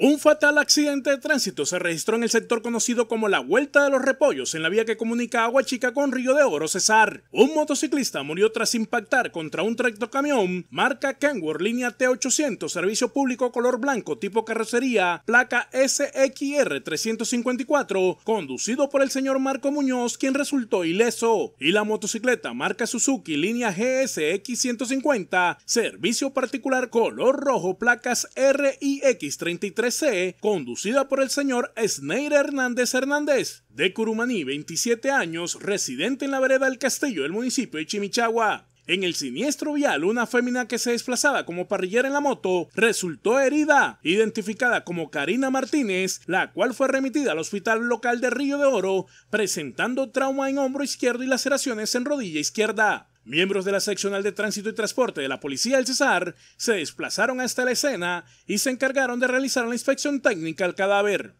Un fatal accidente de tránsito se registró en el sector conocido como la Vuelta de los Repollos, en la vía que comunica Agua Chica con Río de Oro Cesar. Un motociclista murió tras impactar contra un tractocamión marca Kenworth línea T800, servicio público color blanco tipo carrocería, placa SXR 354, conducido por el señor Marco Muñoz, quien resultó ileso. Y la motocicleta marca Suzuki línea GSX 150, servicio particular color rojo, placas RIX 33 conducida por el señor Sneir Hernández Hernández, de Curumaní, 27 años, residente en la vereda del Castillo del municipio de Chimichagua. En el siniestro vial, una fémina que se desplazaba como parrillera en la moto resultó herida, identificada como Karina Martínez, la cual fue remitida al hospital local de Río de Oro, presentando trauma en hombro izquierdo y laceraciones en rodilla izquierda. Miembros de la seccional de tránsito y transporte de la Policía del Cesar se desplazaron hasta la escena y se encargaron de realizar la inspección técnica al cadáver.